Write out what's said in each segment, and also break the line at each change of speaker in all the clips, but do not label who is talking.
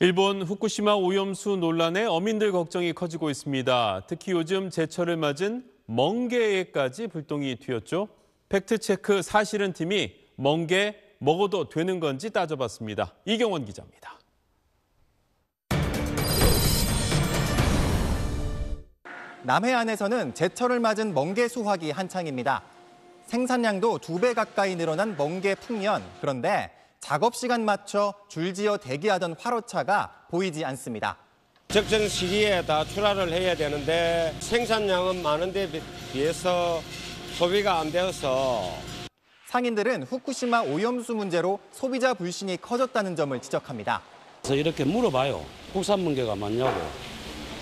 일본 후쿠시마 오염수 논란에 어민들 걱정이 커지고 있습니다. 특히 요즘 제철을 맞은 멍게에까지 불똥이 튀었죠. 팩트체크 사실은 팀이 멍게 먹어도 되는 건지 따져봤습니다. 이경원 기자입니다.
남해안에서는 제철을 맞은 멍게 수확이 한창입니다. 생산량도 두 배 가까이 늘어난 멍게 풍년. 그런데 작업 시간 맞춰 줄지어 대기하던 화로차가 보이지 않습니다. 적정 시기에 다 출하를 해야 되는데 생산량은 많은데 비해서 소비가 안 되어서 상인들은 후쿠시마 오염수 문제로 소비자 불신이 커졌다는 점을 지적합니다. 그래서 이렇게 물어봐요. 국산 문제가 맞냐고.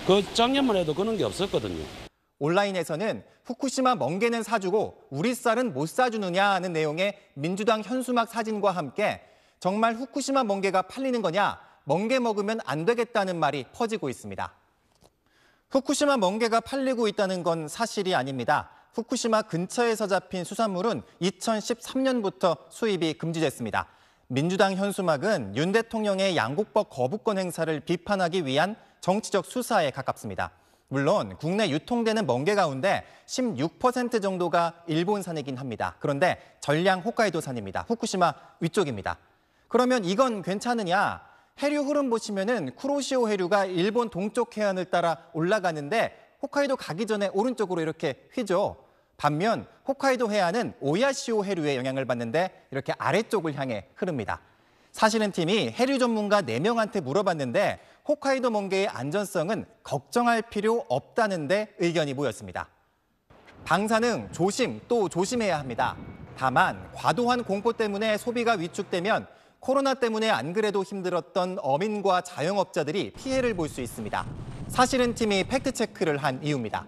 그 작년만 해도 그런 게 없었거든요. 온라인에서는 후쿠시마 멍게는 사주고 우리 쌀은 못 사주느냐 하는 내용의 민주당 현수막 사진과 함께 정말 후쿠시마 멍게가 팔리는 거냐? 멍게 먹으면 안 되겠다는 말이 퍼지고 있습니다. 후쿠시마 멍게가 팔리고 있다는 건 사실이 아닙니다. 후쿠시마 근처에서 잡힌 수산물은 2013년부터 수입이 금지됐습니다. 민주당 현수막은 윤 대통령의 양국법 거부권 행사를 비판하기 위한 정치적 수사에 가깝습니다. 물론 국내 유통되는 멍게 가운데 16% 정도가 일본산이긴 합니다. 그런데 전량 홋카이도산입니다. 후쿠시마 위쪽입니다. 그러면 이건 괜찮으냐? 해류 흐름 보시면은 쿠로시오 해류가 일본 동쪽 해안을 따라 올라가는데 홋카이도 가기 전에 오른쪽으로 이렇게 휘죠. 반면 홋카이도 해안은 오야시오 해류의 영향을 받는데 이렇게 아래쪽을 향해 흐릅니다. 사실은 팀이 해류 전문가 4명한테 물어봤는데 홋카이도 멍게의 안전성은 걱정할 필요 없다는데 의견이 모였습니다. 방사능 조심 또 조심해야 합니다. 다만 과도한 공포 때문에 소비가 위축되면 코로나 때문에 안 그래도 힘들었던 어민과 자영업자들이 피해를 볼 수 있습니다. 사실은 팀이 팩트체크를 한 이유입니다.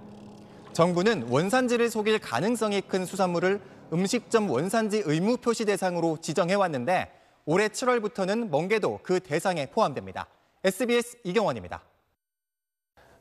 정부는 원산지를 속일 가능성이 큰 수산물을 음식점 원산지 의무 표시 대상으로 지정해왔는데 올해 7월부터는 멍게도 그 대상에 포함됩니다. SBS 이경원입니다.